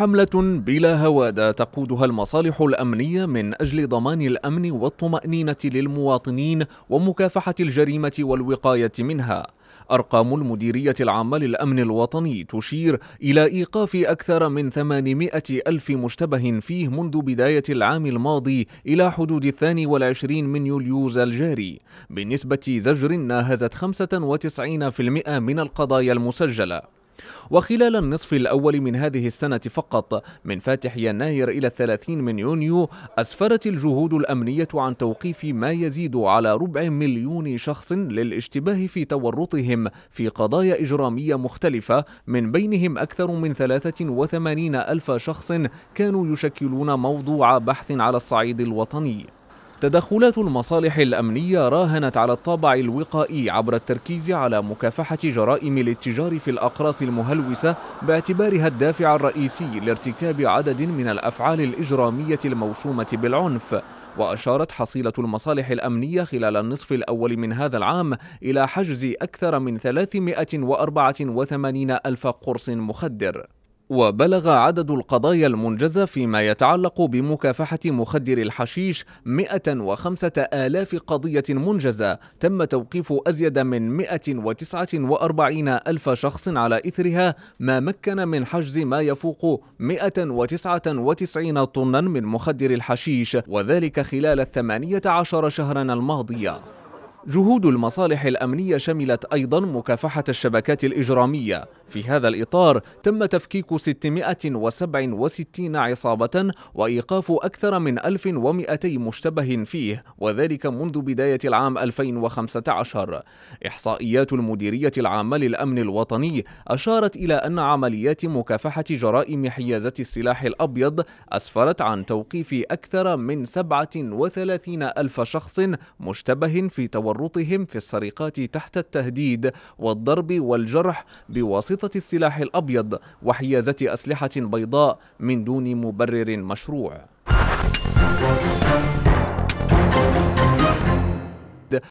حملة بلا هوادة تقودها المصالح الأمنية من أجل ضمان الأمن والطمأنينة للمواطنين ومكافحة الجريمة والوقاية منها أرقام المديرية العامة للأمن الوطني تشير إلى إيقاف أكثر من 800 ألف مشتبه فيه منذ بداية العام الماضي إلى حدود الثاني والعشرين من يوليوز الجاري بنسبة زجر ناهزت 95% من القضايا المسجلة وخلال النصف الأول من هذه السنة فقط من فاتح يناير إلى 30 من يونيو أسفرت الجهود الأمنية عن توقيف ما يزيد على ربع مليون شخص للاشتباه في تورطهم في قضايا إجرامية مختلفة من بينهم أكثر من 83 ألف شخص كانوا يشكلون موضوع بحث على الصعيد الوطني تدخلات المصالح الأمنية راهنت على الطابع الوقائي عبر التركيز على مكافحة جرائم الاتجار في الأقراص المهلوسة باعتبارها الدافع الرئيسي لارتكاب عدد من الأفعال الإجرامية الموسومة بالعنف وأشارت حصيلة المصالح الأمنية خلال النصف الأول من هذا العام إلى حجز أكثر من 384 ألف قرص مخدر وبلغ عدد القضايا المنجزة فيما يتعلق بمكافحة مخدر الحشيش 105 آلاف قضية منجزة تم توقيف أزيد من 149 ألف شخص على إثرها ما مكن من حجز ما يفوق 199 طنا من مخدر الحشيش وذلك خلال الثمانية عشر شهرا الماضية جهود المصالح الأمنية شملت أيضا مكافحة الشبكات الإجرامية في هذا الإطار تم تفكيك 667 عصابة وإيقاف أكثر من 1200 مشتبه فيه وذلك منذ بداية العام 2015 إحصائيات المديرية العامة للأمن الوطني أشارت إلى أن عمليات مكافحة جرائم حيازة السلاح الأبيض أسفرت عن توقيف أكثر من 37 ألف شخص مشتبه في تورط تورطهم في السرقات تحت التهديد والضرب والجرح بواسطة السلاح الأبيض وحيازة أسلحة بيضاء من دون مبرر مشروع.